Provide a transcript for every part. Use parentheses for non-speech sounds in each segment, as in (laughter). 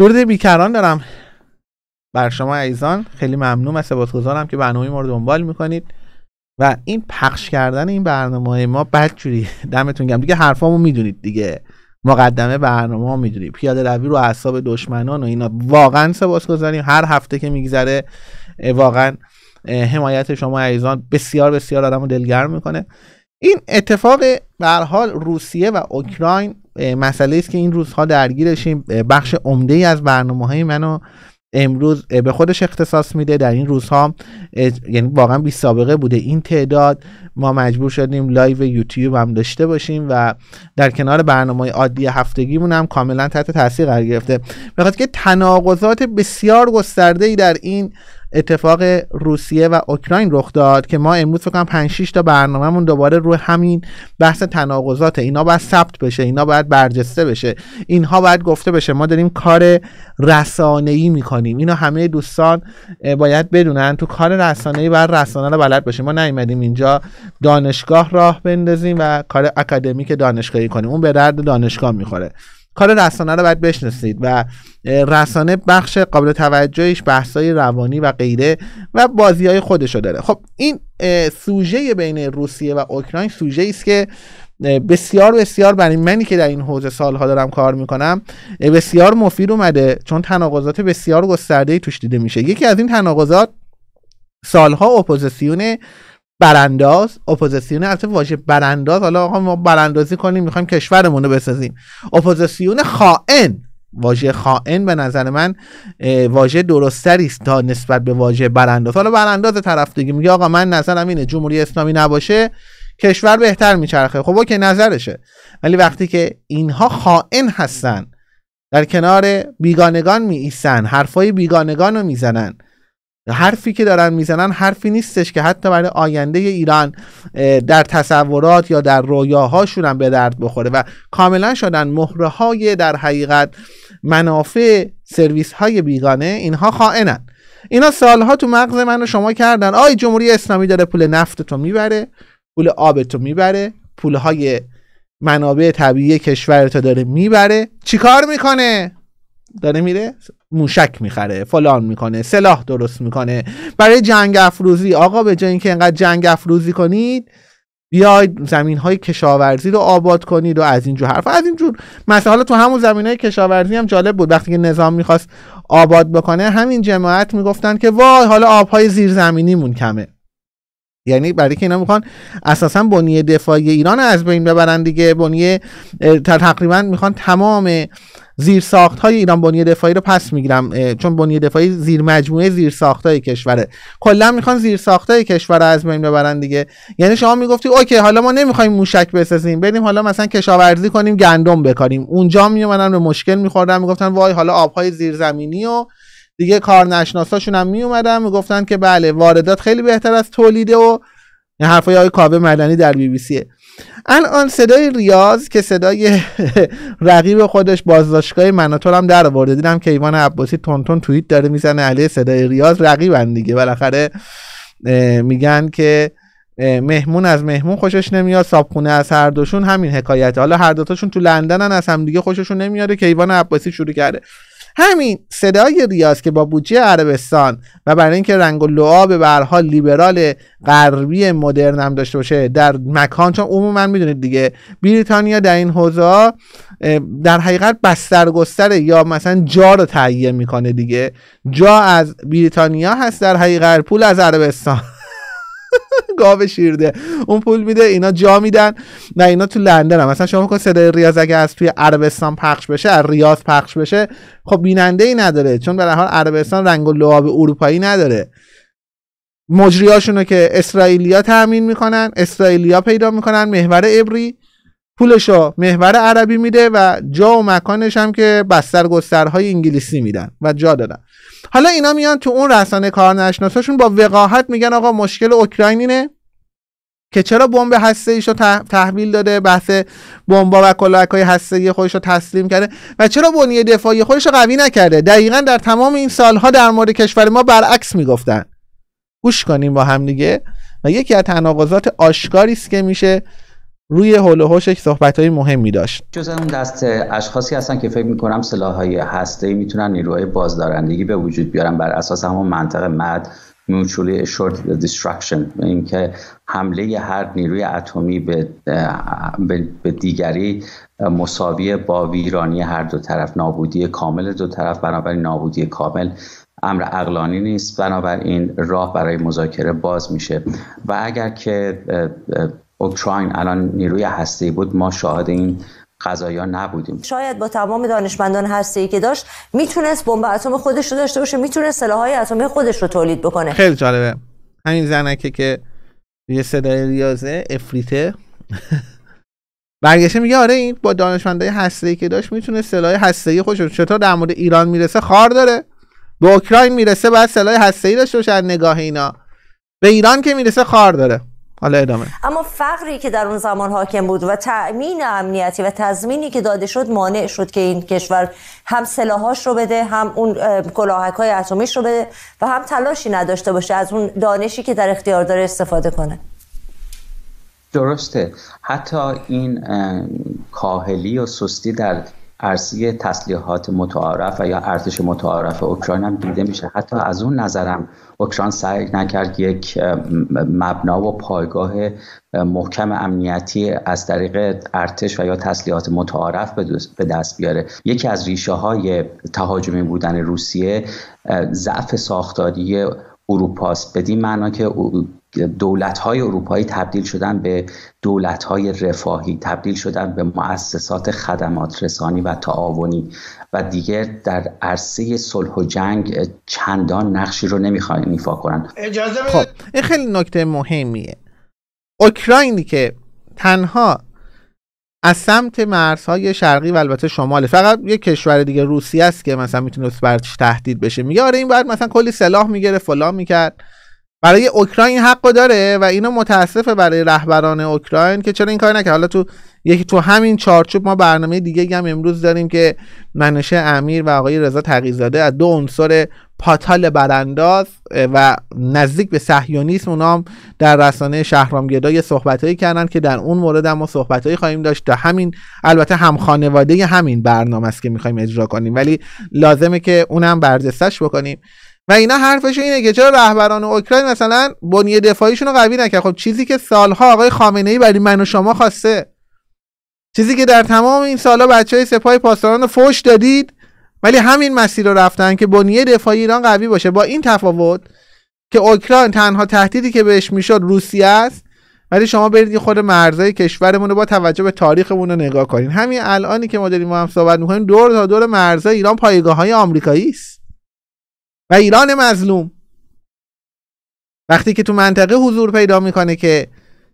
درود بیکران دارم بر شما عزیزان خیلی ممنونم از سپاسگزارم که برنامه ما رو دنبال میکنید و این پخش کردن این برنامه ما بدجوری (laughs) دمتون گم دیگه حرفامو میدونید دیگه مقدمه برنامه ها میدونید پیاده روی رو اعصاب دشمنان و اینا واقعا سپاس گذاریم هر هفته که میگذره واقعا حمایت شما عزیزان بسیار بسیار آدم رو دلگرم میکنه این اتفاق به حال روسیه و اوکراین مسئله است که این روزها درگیرشیم بخش عمده ای از برنامه های منو امروز به خودش اختصاص میده در این روزها یعنی واقعا بی سابقه بوده این تعداد ما مجبور شدیم لایو یوتیوب هم داشته باشیم و در کنار برنامه عادی هفتگیمون هم کاملا تحت تاثیر قرار گرفته بخاطر که تناقضات بسیار گسترده ای در این اتفاق روسیه و اوکراین رخ داد که ما امروز فکر کنم 5 6 تا برنامهمون دوباره روی همین بحث تناقضات اینا باید ثبت بشه اینا باید برجسته بشه اینها باید گفته بشه ما داریم کار رسانه‌ای میکنیم اینا همه دوستان باید بدونن تو کار رسانه‌ای باید رسانه رو بلد باشیم ما نیومدیم اینجا دانشگاه راه بندازیم و کار اکادمیک دانشگاهی کنیم اون به درد دانشگاه میخوره کار رسانه رو باید بشناسید و رسانه بخش قابل توجهش بحثای روانی و غیره و بازی های خودش داره خب این سوژه بین روسیه و اوکراین سوژه است که بسیار بسیار برای منی که در این حوزه سالها دارم کار میکنم بسیار مفید اومده چون تناقضات بسیار گسترده توش دیده میشه یکی از این تناقضات سالها اپوزیسیون برانداز اپوزیسیون البته واژه برانداز حالا آقا ما براندازی کنیم میخوایم کشورمون رو بسازیم اپوزیسیون خائن واژه خائن به نظر من واژه درستری است تا نسبت به واژه برانداز حالا برانداز طرف دیگه میگه آقا من نظرم اینه جمهوری اسلامی نباشه کشور بهتر میچرخه خب اوکی نظرشه ولی وقتی که اینها خائن هستن در کنار بیگانگان می حرفای بیگانگان رو میزنن حرفی که دارن میزنن حرفی نیستش که حتی برای آینده ایران در تصورات یا در رویاهاشون هم به درد بخوره و کاملا شدن مهره های در حقیقت منافع سرویس های بیگانه اینها خائنن اینا سالها تو مغز من و شما کردن آی جمهوری اسلامی داره پول نفت تو میبره پول آب تو میبره پول های منابع طبیعی کشور تو داره میبره چیکار میکنه داره میره موشک میخره فلان میکنه سلاح درست میکنه برای جنگ افروزی آقا به جای اینکه انقدر جنگ افروزی کنید بیاید زمین های کشاورزی رو آباد کنید و از اینجور حرف از اینجور مثلا تو همون زمین های کشاورزی هم جالب بود وقتی که نظام میخواست آباد بکنه همین جماعت میگفتن که وای حالا آبهای زیرزمینیمون کمه یعنی برای که اینا میخوان اساسا بنیه دفاعی ایران از بین ببرن دیگه بنیه تقریبا میخوان تمام زیر ساخت های ایران بنیه دفاعی رو پس میگیرم چون بنیه دفاعی زیر مجموعه زیر ساخت های کشوره کلا میخوان زیر ساخت های کشور از بین ببرن دیگه یعنی شما میگفتی اوکی حالا ما نمیخوایم موشک بسازیم بریم حالا مثلا کشاورزی کنیم گندم بکاریم اونجا میومدن به مشکل میخوردن میگفتن وای حالا آبهای زیرزمینی و دیگه کارنشناساشون هم میومدن میگفتن که بله واردات خیلی بهتر از تولیده و حرفای آقای کاوه مدنی در بی بی سیه. الان صدای ریاض که صدای (laughs) رقیب خودش بازداشتگاه مناطور هم در آورده دیدم که ایوان عباسی تونتون توییت داره میزنه علیه صدای ریاض رقیبن دیگه بالاخره میگن که مهمون از مهمون خوشش نمیاد صابخونه از هر دوشون همین حکایت حالا هر دوتاشون تو لندنن از همدیگه خوششون نمیاده که ایوان عباسی شروع کرده همین صدای ریاض که با بودجه عربستان و برای اینکه رنگ و لعاب به لیبرال غربی مدرن هم داشته باشه در مکان چون عموما میدونید دیگه بریتانیا در این حوزه در حقیقت گستره یا مثلا جا رو تهیه میکنه دیگه جا از بریتانیا هست در حقیقت پول از عربستان (laughs) گاو شیرده اون پول میده اینا جا میدن نه اینا تو لندن هم مثلا شما که صدای ریاض اگه از توی عربستان پخش بشه از ریاض پخش بشه خب بیننده ای نداره چون به حال عربستان رنگ و لعاب اروپایی نداره مجریاشونو که اسرائیلیا تامین میکنن اسرائیلیا پیدا میکنن محور ابری پولشو محور عربی میده و جا و مکانش هم که بستر گسترهای انگلیسی میدن و جا دادن حالا اینا میان تو اون رسانه نشناساشون با وقاحت میگن آقا مشکل اینه که چرا بمب هسته ایشو تحویل داده بحث بمبا و کلاک های هسته خودش رو تسلیم کرده و چرا بنیه دفاعی خودش رو قوی نکرده دقیقا در تمام این سالها در مورد کشور ما برعکس میگفتن گوش کنیم با هم دیگه و یکی از تناقضات آشکاری است که میشه روی حول و صحبت های مهمی داشت جز اون دست اشخاصی هستن که فکر میکنم سلاح های هسته میتونن نیروهای بازدارندگی به وجود بیارن بر اساس همون منطق مد mutually assured destruction اینکه حمله هر نیروی اتمی به, به دیگری مساوی با ویرانی هر دو طرف نابودی کامل دو طرف بنابراین نابودی کامل امر اقلانی نیست بنابراین راه برای مذاکره باز میشه و اگر که اوکراین خب الان نیروی هستی بود ما شاهد این قضایا نبودیم شاید با تمام دانشمندان هستی که داشت میتونست بمب اتم خودش رو داشته باشه میتونست سلاحهای اتمی خودش رو تولید بکنه خیلی جالبه همین زنکه که یه صدای ریاضه افریته (laughs) برگشته میگه آره این با دانشمندای ای که داشت میتونه سلاح هسته‌ای خودش چطور در مورد ایران میرسه خار داره به اوکراین میرسه بعد سلاح هسته‌ای داشته باشه نگاه اینا به ایران که میرسه خار داره حالا ادامه اما فقری که در اون زمان حاکم بود و تأمین امنیتی و تضمینی که داده شد مانع شد که این کشور هم سلاحاش رو بده هم اون کلاهک های اتمیش رو بده و هم تلاشی نداشته باشه از اون دانشی که در اختیار داره استفاده کنه درسته حتی این کاهلی و سستی در ارسی تسلیحات متعارف و یا ارتش متعارف اوکراین هم دیده میشه حتی از اون نظرم اوکراین سعی نکرد یک مبنا و پایگاه محکم امنیتی از طریق ارتش و یا تسلیحات متعارف به دست بیاره یکی از ریشه های تهاجمی بودن روسیه ضعف ساختاری اروپاست بدین معنا که دولت های اروپایی تبدیل شدن به دولت های رفاهی تبدیل شدن به مؤسسات خدمات رسانی و تعاونی و دیگر در عرصه صلح و جنگ چندان نقشی رو نمیخوان ایفا کنن اجازه خب این خیلی نکته مهمیه اوکراینی که تنها از سمت مرزهای شرقی و البته شمال فقط یه کشور دیگه روسیه است که مثلا میتونست برش تهدید بشه میگه آره این باید مثلا کلی سلاح میگیره فلان میکرد برای اوکراین حق داره و اینو متاسفه برای رهبران اوکراین که چرا این کار نکرد حالا تو یکی تو همین چارچوب ما برنامه دیگه هم امروز داریم که منشه امیر و آقای رضا تقیزاده از دو عنصر پاتال برانداز و نزدیک به صهیونیسم اونا هم در رسانه شهرامگردای یه صحبتهایی کردن که در اون مورد هم ما صحبتهایی خواهیم داشت تا همین البته هم خانواده همین برنامه است که میخوایم اجرا کنیم ولی لازمه که اونم برجستش بکنیم و اینا حرفش اینه که چرا رهبران اوکراین مثلا بنیه دفاعیشون رو قوی نکرد خب چیزی که سالها آقای خامنه ای برای من و شما خواسته چیزی که در تمام این سالها بچه های سپاه پاسداران رو فوش دادید ولی همین مسیر رو رفتن که بنیه دفاعی ایران قوی باشه با این تفاوت که اوکراین تنها تهدیدی که بهش میشد روسیه است ولی شما برید خود مرزهای کشورمون رو با توجه به تاریخمون رو نگاه کنین همین الانی که ما داریم ما هم صحبت دور تا دور مرزهای ایران پایگاه آمریکایی است و ایران مظلوم وقتی که تو منطقه حضور پیدا میکنه که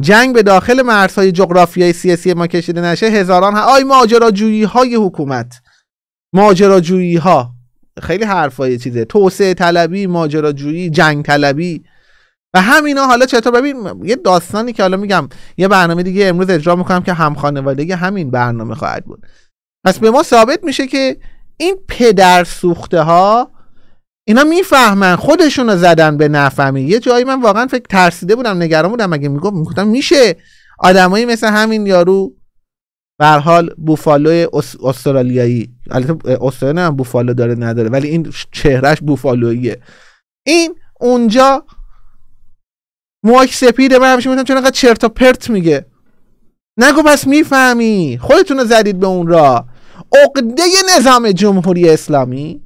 جنگ به داخل مرزهای جغرافیایی سیاسی ما کشیده نشه هزاران ها آی ماجراجویی های حکومت ماجراجویی ها خیلی حرفای چیزه توسعه طلبی ماجراجویی جنگ طلبی و همینا حالا چطور ببین یه داستانی که حالا میگم یه برنامه دیگه امروز اجرا میکنم که هم خانواده همین برنامه خواهد بود پس به ما ثابت میشه که این پدر سوخته ها اینا میفهمن خودشونو زدن به نفهمی یه جایی من واقعا فکر ترسیده بودم نگران بودم مگه میگفت میگفتم میشه آدمایی مثل همین یارو به حال بوفالو استرالیایی البته استرالیا هم بوفالو داره نداره ولی این چهرهش بوفالوییه این اونجا موهاش سپیده من همیشه میگم چون انقدر چرت و پرت میگه نگو بس میفهمی خودتون رو زدید به اون را عقده نظام جمهوری اسلامی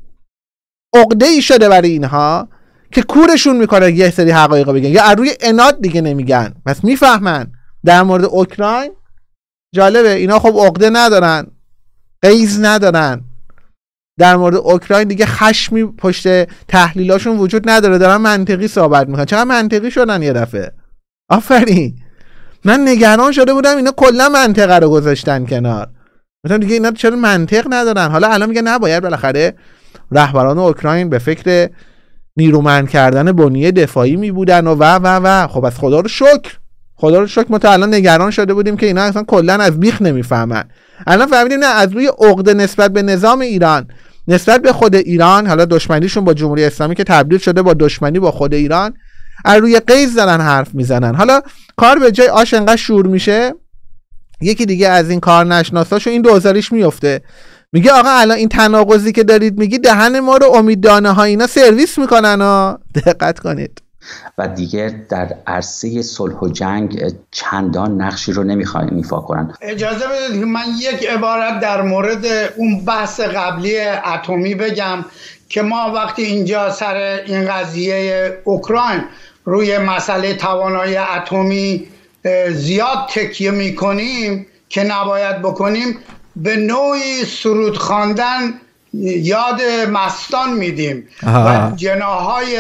عقده ای شده برای اینها که کورشون میکنه یه سری حقایق بگن یا از روی اناد دیگه نمیگن پس میفهمن در مورد اوکراین جالبه اینا خب عقده ندارن قیز ندارن در مورد اوکراین دیگه خشمی پشت تحلیلاشون وجود نداره دارن منطقی صحبت میکنن چقدر منطقی شدن یه دفعه آفرین من نگران شده بودم اینا کلا منطقه رو گذاشتن کنار مثلا دیگه اینا چرا منطق ندارن حالا الان میگه نباید بالاخره رهبران اوکراین به فکر نیرومند کردن بنیه دفاعی می بودن و و و و خب از خدا رو شکر خدا رو شکر ما تا الان نگران شده بودیم که اینا اصلا کلا از بیخ نمیفهمن الان فهمیدیم نه از روی عقده نسبت به نظام ایران نسبت به خود ایران حالا دشمنیشون با جمهوری اسلامی که تبدیل شده با دشمنی با خود ایران از روی قیز دارن حرف میزنن حالا کار به جای آش انقدر شور میشه یکی دیگه از این کار نشناساشو این دوزاریش میفته میگه آقا الان این تناقضی که دارید میگی دهن ما رو امیددانه ها اینا سرویس میکنن ها (laughs) دقت کنید و دیگه در عرصه صلح و جنگ چندان نقشی رو نمیخوان ایفا کنن اجازه بدید من یک عبارت در مورد اون بحث قبلی اتمی بگم که ما وقتی اینجا سر این قضیه اوکراین روی مسئله توانایی اتمی زیاد تکیه میکنیم که نباید بکنیم به نوعی سرود خواندن یاد مستان میدیم و جناهای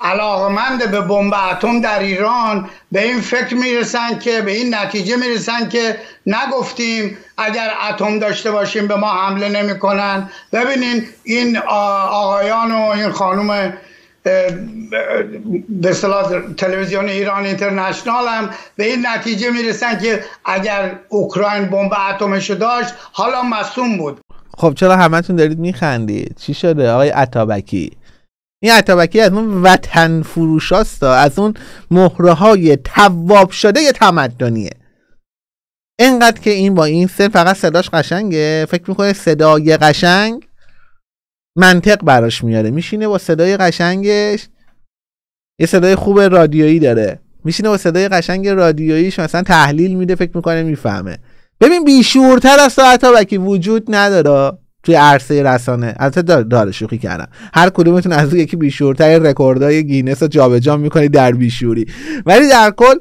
علاقمند به بمب اتم در ایران به این فکر میرسن که به این نتیجه میرسن که نگفتیم اگر اتم داشته باشیم به ما حمله نمیکنن ببینین این آقایان و این خانم به اصطلاح تلویزیون ایران اینترنشنال هم به این نتیجه میرسن که اگر اوکراین بمب اتمش داشت حالا مصوم بود خب چرا همتون دارید میخندید چی شده آقای عطابکی این عطابکی از اون وطن فروشاست از اون مهره های تواب شده تمدنیه اینقدر که این با این سن فقط صداش قشنگه فکر میکنه صدای قشنگ منطق براش میاره میشینه با صدای قشنگش یه صدای خوب رادیویی داره میشینه با صدای قشنگ رادیوییش مثلا تحلیل میده فکر میکنه میفهمه ببین بیشورتر از ساعت که وجود نداره توی عرصه رسانه البته داره شوخی کردم هر کدومتون از یکی بیشورتر رکوردای گینس رو جابجا میکنی در بیشوری ولی در کل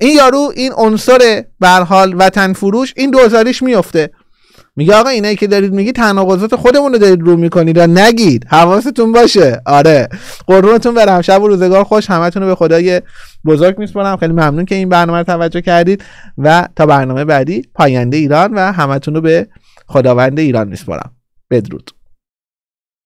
این یارو این عنصر بر حال وطن فروش این دوزاریش میفته میگه آقا اینایی که دارید میگی تناقضات خودمون رو دارید رو میکنید و نگید حواستون باشه آره قربونتون برم شب و روزگار خوش همتون رو به خدای بزرگ میسپارم خیلی ممنون که این برنامه رو توجه کردید و تا برنامه بعدی پاینده ایران و همتون رو به خداوند ایران میسپارم بدرود